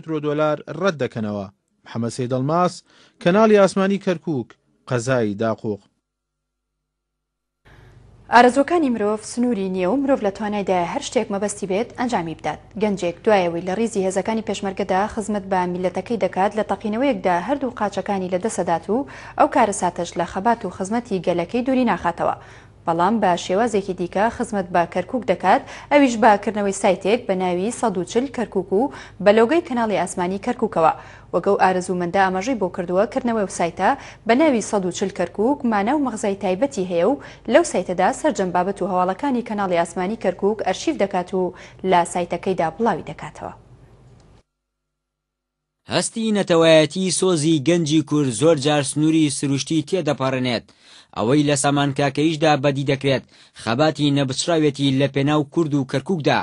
پترۆ دۆلار ڕەت دەکەنەوە محەمەسی دڵماس کەناڵی ئاسمانی کەرکک قەزایی داقۆق ئارزۆکانی مرۆڤ سنووری نییە و مرۆڤ لە توانایدا هەر شتێک مەبەستی بێت ئەنجامی بدات گەنجێک دوایەوەی لە ریزی هێزەکانی پێشمەرگەدا خزمەت بە میلەتەکەی دەکات لە تەقینەوەیەکدا هەردوو قاچەکانی لە دەسەدات و ئەو کارە ساتەش لە خەبات و خزمەتی گەلەکەی دووری ناخاتەوە بەڵام بە شێوازێکی دیکە خزمەت بە کەرکک دەکات ئەویش باکردنەوەی سایتێک بە ناوی ١چل کەرکک و بەلۆگەی کەناڵی ئاسمانی کەرککەوە وەگەو ئارزوومەدا ئاماژەی بۆ کردووە کردنەوەی سایتە بە ناوی ١چل کەرکک مانە و مەغزای تایبەتی هەیە و لەو سایتەدا سەررجەم بابەت و هەواڵەکانی کەناڵی ئاسمانی کەرکک ئەرشیف دەکات و لە سایتەکەیدا بڵاوی دەکاتەوە. هەستی نەتەوایەتی سۆزی گەنجی کورد زۆر جار سنووری سروشتی تێدەپەڕێنێت ئەوەی لە سامانکاکەیشدا بەدی دەکرێت خەباتی نەبچراوێتی لە پێناو کورد و کەرکووکدا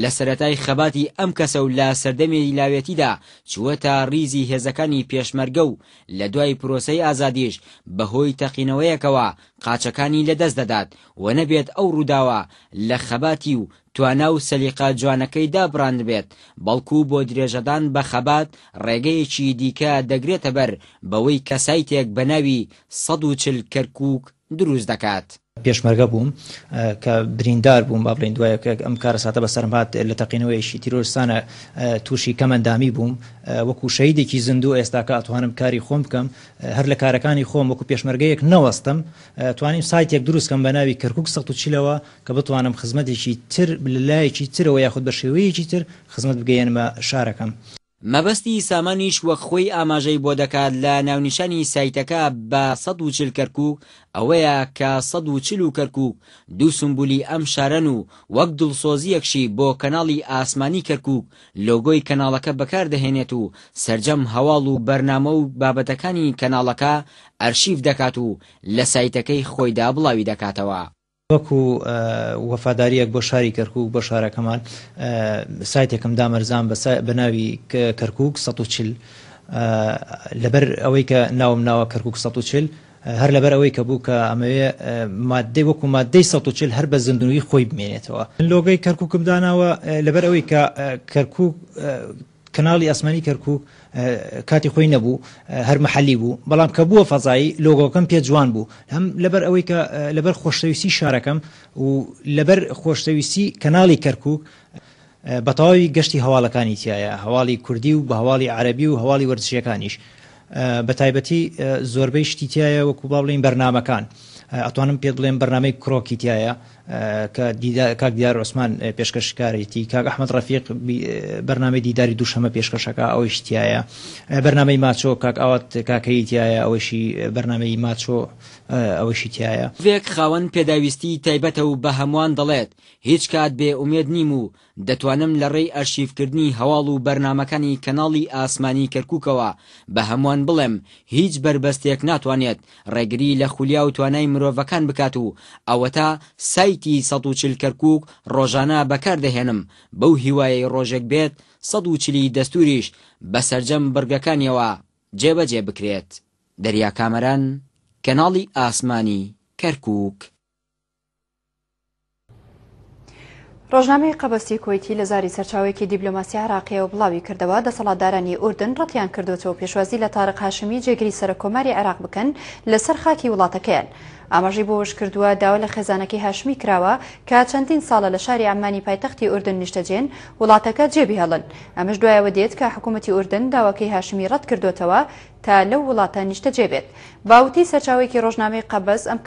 لە سەتای خەباتی ئەم کەسە و لە سەردەمێری لاوێتیدا چوەتە ریزی هێزەکانی پێشمەرگە و لە دوای پرۆسەی ئازادیش بەهۆی تەقینەوەیەکەوە قاچەکانی لەدەست دەدات و نەبێت ئەو ڕووداوە لە خەباتی و توانا و سەلیقا جوانەکەی دابراند بێت بەڵکو بۆ درێژەدان بە خەبات ڕێگەیەکی دیکە دەگرێتە بەر بەوەی کەسایتێک بە ناوی ١ کەرک و دروست دەکات. پێشمەرگە بووم کە بریندار بووم با بڵین دوایە ئەم کارە ساتە بە سەرمات لە تەقینەوەیشی تیرۆستانە تووشی کەمەندامی بووم وەکو شەیدێکی زیندو ئێستا کە ئەتوانم کاری خۆم بکەم هەر لە کارەکانی خۆم وەکو پێشمەرگەیەک نەوەستم توانیم سایتێک دروستکەم بە ناوی کەرکک سەخت و چیلەوە کە بتوانم خزمەتێکی تر لایەکی ترەوە یاخود بە شێوەیەکی تر خزمەت بگەێنمە شارەکەم. مەبەستی سامانیش وەک خۆی ئاماژەی بۆ دەکات لە ناونیشانی سایتەکە بە ١40 کەرکوو ئەوەیە کە ١40 و کەرکوو دوو سمبولی ئەم شارەن و وەک دڵسۆزیەکشی بۆ کەناڵی ئاسمانی کەرکوو لۆگۆی کەناڵەکە بەکاردەهێنێت و سرجەم هەواڵ و بەرنامە و بابەتەکانی کەناڵەکە ئەرشیف دەکات و لە سایتەکەی خۆیدا بڵاوی دەکاتەوە. وەکو وەفاداریەک بۆ شاری کەرکک بۆ شارەکەمان سایتێکم دامەرزان بە ناوی کەرکک 140 لەبەر ئەوەی کە ناوم ناوە کەرکک 140 هەر لەبەر ئەوەی کە بوو کە ئەمەوێ مادەی وەکو مادەی 140 هەر بە زندنوی خۆی بمێنێتەوە لۆگەی کەرککم داناوە لەبەر ئەوەی کە کەرکک کەناڵی ئەسمانی کەرکک کاتی خۆی نەبوو هەرمەحەلی بوو بەڵام کە بووە فەزایی لۆگۆکەم پێ جوان بوو هەم لەبەر ئەوەی کە لەبەر خۆشەویستی شارەکەم و لەبەر خۆشەویستی کەناڵی کەرکک بەتەواوی گەشتی هەواڵەکانی تایە هەواڵی کوردی و بە هەواڵی عربی و هەواڵی وەرزشیەکانیش بە تایبەتی زۆربەی شتیتیایە وەکو باڵین بەرنمەکان. ئەتوانم پێ بڵێن بەرنمەی کڕۆکیتیایە کە کاک دیار عسمان پێشکەشکارێتی کاک ئەحمد ڕفیق بەرنمەی دیداری دووشەمە پێشکەشەکە ئەوەی شتایە بەرنمەی ماچۆ کاک ئاوات کاکەیتیایە ئەوەشی بەرنمەی ماچۆ ئەوەشی تایە. وێک خاوەن پێداویستی تایبەتە و بە هەمووان دەڵێت هیچ کات بێ ئومێد نیم و دەتوانم لە ڕێی ئەرشیفکردنی هەواڵ و بەرنمەکانی کەناڵی ئاسمانی کەرککەوە بە هەمووان بڵێم هیچ بربەستێک ناتوانێت ڕێگری لە خولیا و توانای مرۆڤەکان بکات و ئەوە تا سایتی ١40 کەرکک ڕۆژانە بەکاردەهێنم بەو هیوایەی ڕۆژێک بێت ١40 دەستوریش بەسەرجەم بەرگەکانیەوە جێبەجێ بکرێت دەریا کامەران کەناڵی ئاسمانی کەرکک ڕۆژنامەی قەبەستی کۆیتی لە زاری سەرچاوێکی دیبلۆماسی عراقیەوە بڵاوی کردەوە دەسەڵاتدارانی ئوردن ڕەتیان کردوەوە پێشوازی لە تارق هاشمی جێگری سەر کۆماری عراق بکەن لە سەر خاکی وڵاتەکەیان. ئاماژی بۆش کردووە داوا لە خێزانەکەی هاشمی کراوە کە چەندین ساڵە لە شاری ئەمانی پایتەختی ئوردن نیشتەجێن وڵاتەکە جێبی هەڵن ئەمەش دوایەوە دێت کە حکوومەتتی ئوردن داواکەی هاشمی ڕەت کردوێتەوە تا لەو وڵاتە نیشتە جێبێت باوتی سەرچاوێکی ڕۆژنامەی قەبەز ئەم